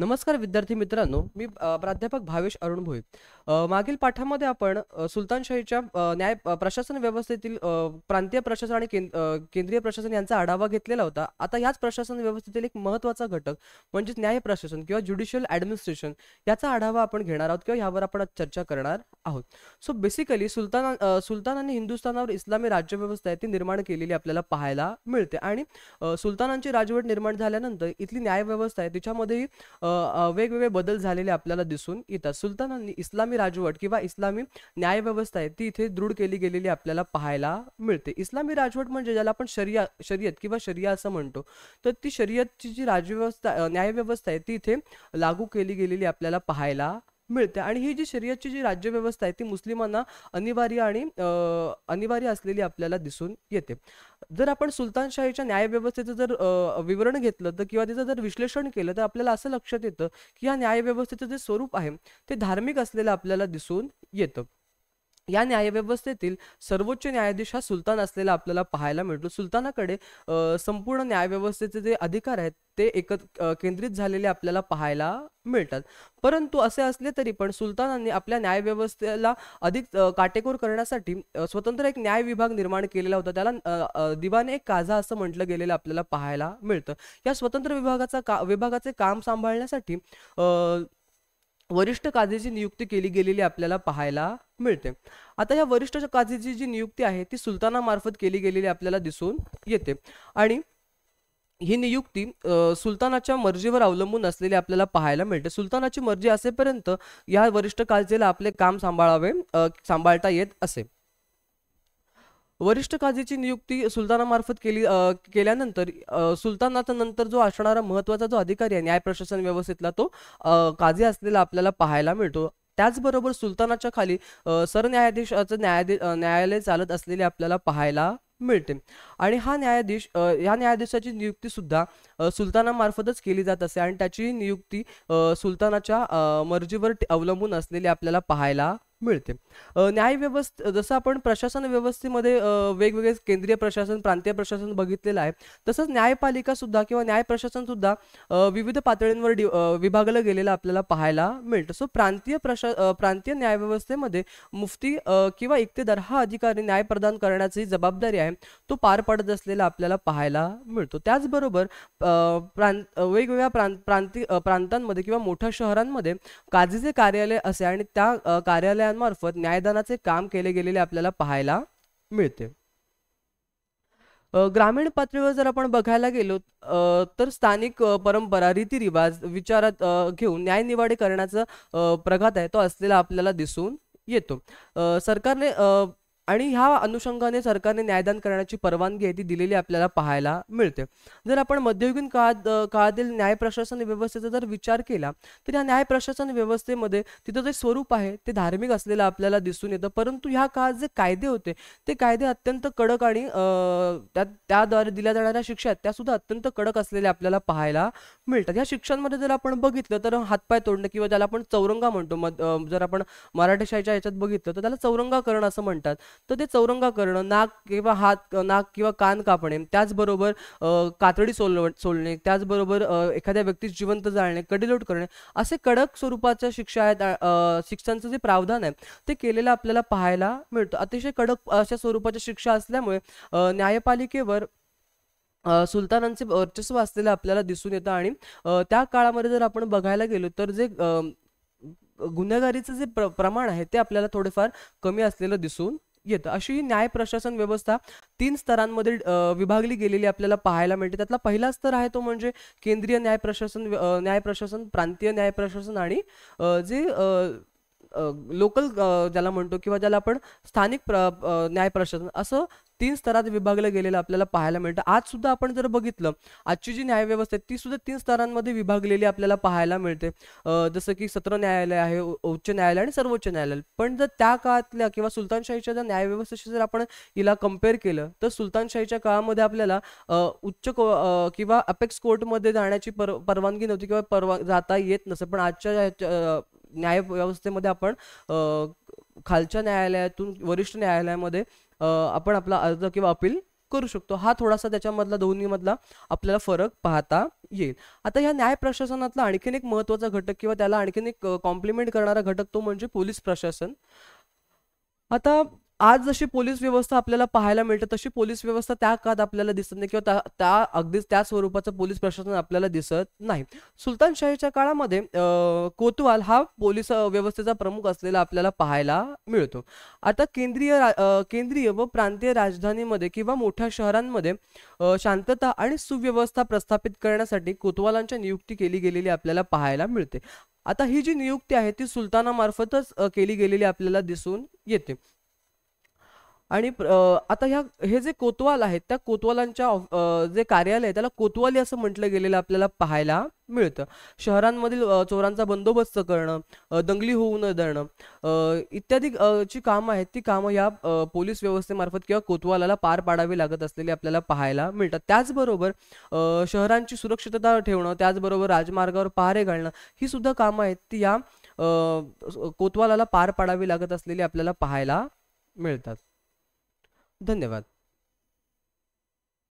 नमस्कार विद्यार्थी मित्रांनो मी प्राध्यापक भावेश अरुण भोई मागील पाठामध्ये आपण सुलतानशाहीच्या न्याय प्रशासन व्यवस्थेतील प्रांतीय प्रशासन आणि केंद्रीय प्रशासन यांचा आढावा घेतलेला होता आता याच प्रशासन व्यवस्थेतील एक महत्वाचा घटक म्हणजेच न्याय प्रशासन किंवा ज्युडिशियल ऍडमिनिस्ट्रेशन याचा आढावा आपण घेणार आहोत किंवा यावर आपण चर्चा करणार आहोत सो बेसिकली सुलतान सुलतानांनी हिंदुस्थानावर इस्लामी राज्यव्यवस्था आहे ती निर्माण केलेली आपल्याला पाहायला मिळते आणि सुलतानांची राजवट निर्माण झाल्यानंतर इथली न्यायव्यवस्था आहे तिच्यामध्येही वेगवेगळे बदल झालेले आपल्याला दिसून येतात सुलतानांनी इस्लामी राजवट किंवा इस्लामी न्यायव्यवस्था आहे ती इथे दृढ केली गेलेली आपल्याला पाहायला मिळते इस्लामी राजवट म्हणजे ज्याला आपण शरिया शर्यत किंवा शरिया असं म्हणतो तर ती शर्यतची जी राजव्यवस्था न्यायव्यवस्था आहे ती इथे लागू केली गेलेली आपल्याला पाहायला मिळते आणि ही जी शरीयतची जी राज्यव्यवस्था आहे ती मुस्लिमांना अनिवार्य आणि अनिवार्य असलेली आपल्याला दिसून येते जर आपण सुलतानशाहीच्या न्यायव्यवस्थेचं जर विवरण घेतलं तर किंवा तिचं जर विश्लेषण केलं तर आपल्याला असं लक्षात येतं की या न्यायव्यवस्थेचं जे स्वरूप आहे ते धार्मिक असलेलं आपल्याला दिसून येतं या न्यायव्यवस्थेतील सर्वोच्च न्यायाधीश हा सुलतान असलेला आपल्याला पाहायला मिळतो सुलतानाकडे संपूर्ण न्यायव्यवस्थेचे जे अधिकार आहेत ते एकत्र केंद्रित झालेले आपल्याला पाहायला मिळतात परंतु असे असले तरी पण सुलतानांनी आपल्या न्यायव्यवस्थेला अधिक काटेकोर करण्यासाठी स्वतंत्र एक न्याय विभाग निर्माण केलेला होता त्याला दिवाने एक काझा असं म्हटलं गेलेलं आपल्याला पाहायला मिळतं या स्वतंत्र विभागाचा का विभागाचे काम सांभाळण्यासाठी वरिष्ठ काझेची नियुक्ती केली गेलेली आपल्याला पाहायला मिळते आता या वरिष्ठ काझीची जी नियुक्ती आहे ती सुलतानामार्फत केली गेलेली आपल्याला दिसून येते आणि ही नियुक्ती सुलतानाच्या मर्जीवर अवलंबून असलेली आपल्याला पाहायला मिळते सुलतानाची मर्जी असेपर्यंत या वरिष्ठ काळजीला आपले काम सांभाळावे सांभाळता येत असे वरिष्ठ काजीची नियुक्ती सुलतानामार्फत केली केल्यानंतर सुलतानाचा नंतर जो असणारा महत्वाचा जो अधिकारी आहे न्याय प्रशासन व्यवस्थेतला तो काजी असलेला आपल्याला पाहायला मिळतो त्याचबरोबर सुलतानाच्या खाली सरन्यायाधीशाचं न्यायाधीश न्यायालय चालत असलेले आपल्याला पाहायला मिळते आणि हा न्यायाधीश ह्या न्यायाधीशाची नियुक्ती सुद्धा सुलतानामार्फतच केली जात असे आणि त्याची नियुक्ती सुलतानाच्या मर्जीवर अवलंबून असलेली आपल्याला पाहायला मिळते न्यायव्यवस्था जसं आपण प्रशासन व्यवस्थेमध्ये वेगवेगळे केंद्रीय प्रशासन प्रांतीय प्रशासन बघितलेलं आहे तसंच न्यायपालिका सुद्धा किंवा न्याय प्रशासन सुद्धा विविध पातळींवर विभागलं गेलेलं आपल्याला पाहायला मिळतं सो प्रांतीय प्रशा प्रांतीय न्यायव्यवस्थेमध्ये मुफ्ती किंवा इक्तेदार हा अधिकारी न्याय प्रदान करण्याची जबाबदारी आहे तो पार पडत असलेला आपल्याला पाहायला मिळतो त्याचबरोबर प्रांत वेगवेगळ्या प्रांत प्रांतांमध्ये किंवा मोठ्या शहरांमध्ये काजीचे कार्यालय असे आणि त्या कार्यालय न्यायालयांमार्फत न्यायदानाचे काम केले गेलेले आपल्याला पाहायला मिळते ग्रामीण पातळीवर जर आपण बघायला गेलो तर स्थानिक परंपरा रिवाज विचारात घेऊन न्यायनिवाडे करण्याचा प्रघात आहे तो असलेला आपल्याला दिसून येतो सरकारने आणि ह्या अनुषंगाने सरकारने न्यायदान करण्याची परवानगी आहे ती दिलेली आपल्याला पाहायला मिळते जर आपण मध्ययुगीन काळात काळातील न्याय प्रशासन व्यवस्थेचा जर विचार केला तर ह्या न्याय प्रशासन व्यवस्थेमध्ये तिथं जे स्वरूप आहे ते धार्मिक असलेलं आपल्याला दिसून येतं परंतु ह्या काळात जे कायदे होते ते कायदे अत्यंत कडक आणि त्याद्वारे दिल्या जाणाऱ्या शिक्षा आहेत त्यासुद्धा अत्यंत कडक असलेल्या आपल्याला पाहायला मिळतात या शिक्षांमध्ये जर आपण बघितलं तर हातपाय तोडणं किंवा ज्याला आपण चौरंगा म्हणतो जर आपण मराठी शाहीच्या याच्यात बघितलं तर त्याला चौरंगा करणं असं म्हणतात तर ते चौरंगा करणं नाक किंवा हात नाक किंवा कान कापणे त्याचबरोबर कातडी सोल सोलणे त्याचबरोबर एखाद्या व्यक्तीस जिवंत जाळणे कडीलोट करणे असे कडक स्वरूपाच्या शिक्षा आहेत शिक्षांचं जे प्रावधान आहे ते केलेलं आपल्याला पाहायला मिळतं अतिशय कडक अशा स्वरूपाच्या शिक्षा असल्यामुळे न्यायपालिकेवर सुलतानांचे वर्चस्व असलेलं आपल्याला दिसून येतं आणि त्या काळामध्ये जर आपण बघायला गेलो तर जे गुन्हेगारीचं जे प्र प्रमाण आहे ते आपल्याला थोडेफार कमी असलेलं दिसून येतं अशी ही न्याय प्रशासन व्यवस्था तीन स्तरांमध्ये विभागली गेलेली आपल्याला पाहायला मिळते त्यातला पहिला स्तर आहे तो म्हणजे केंद्रीय न्याय प्रशासन न्याय प्रशासन प्रांतीय न्याय प्रशासन आणि जे लोकल ज्याला म्हणतो किंवा ज्याला आपण स्थानिक न्याय प्रशासन असं तीन स्तरात विभागलं गेलेलं आपल्याला पाहायला मिळतं आज सुद्धा आपण जर बघितलं आजची जी न्यायव्यवस्था आहे ती सुद्धा तीन स्तरांमध्ये विभागलेली आपल्याला पाहायला मिळते जसं की सत्र न्यायालय आहे उच्च न्यायालय आणि सर्वोच्च न्यायालय पण जर त्या काळातल्या किंवा सुलतानशाहीच्या जर न्यायव्यवस्थेशी जर आपण हिला कम्पेअर केलं तर सुलतानशाहीच्या काळामध्ये आपल्याला उच्च किंवा अपेक्स कोर्टमध्ये जाण्याची पर परवानगी नव्हती किंवा परवा जाता येत नसं पण आजच्या न्यायव्यवस्थेमध्ये आपण खालच्या न्यायालयातून वरिष्ठ न्यायालयामध्ये आपण आपला अर्ज किंवा अपील करू शकतो हा थोडासा त्याच्यामधला दोन्हीमधला आपल्याला फरक पाहता येईल आता या न्याय प्रशासनातला आणखीन एक महत्वाचा घटक किंवा त्याला आणखीन एक कॉम्प्लिमेंट करणारा घटक तो म्हणजे पोलीस प्रशासन आता आज जशी पोलीस व्यवस्था आपल्याला पाहायला मिळते तशी पोलीस व्यवस्था त्या काळात आपल्याला दिसत नाही किंवा त्या अगदीच त्या स्वरूपाचं पोलीस प्रशासन आपल्याला दिसत नाही सुलतानशाहीच्या काळामध्ये कोतवाल हा पोलीस व्यवस्थेचा प्रमुख असलेला आपल्याला पाहायला मिळतो आता केंद्रीय केंद्रीय व प्रांतीय राजधानीमध्ये किंवा मोठ्या शहरांमध्ये शांतता आणि सुव्यवस्था प्रस्थापित करण्यासाठी कोतवालांच्या नियुक्ती केली गेलेली आपल्याला पाहायला मिळते आता ही जी नियुक्ती आहे ती सुलतानामार्फतच केली गेलेली आपल्याला दिसून येते आणि आता ह्या हे जे कोतवाल आहेत त्या कोतवालांच्या जे कार्यालय त्याला कोतवाली असं म्हटलं गेलेलं आपल्याला पाहायला मिळतं शहरांमधील चोरांचा बंदोबस्त करणं दंगली होऊ न देणं इत्यादी जी कामं आहेत ती कामं या पोलीस व्यवस्थेमार्फत किंवा कोतवालाला पार पाडावी लागत असलेली आपल्याला पाहायला मिळतात त्याचबरोबर शहरांची सुरक्षितता ठेवणं त्याचबरोबर राजमार्गावर पहारे घालणं ही सुद्धा कामं आहेत ती या कोतवालाला पार पाडावी लागत असलेली आपल्याला पाहायला मिळतात धन्यवाद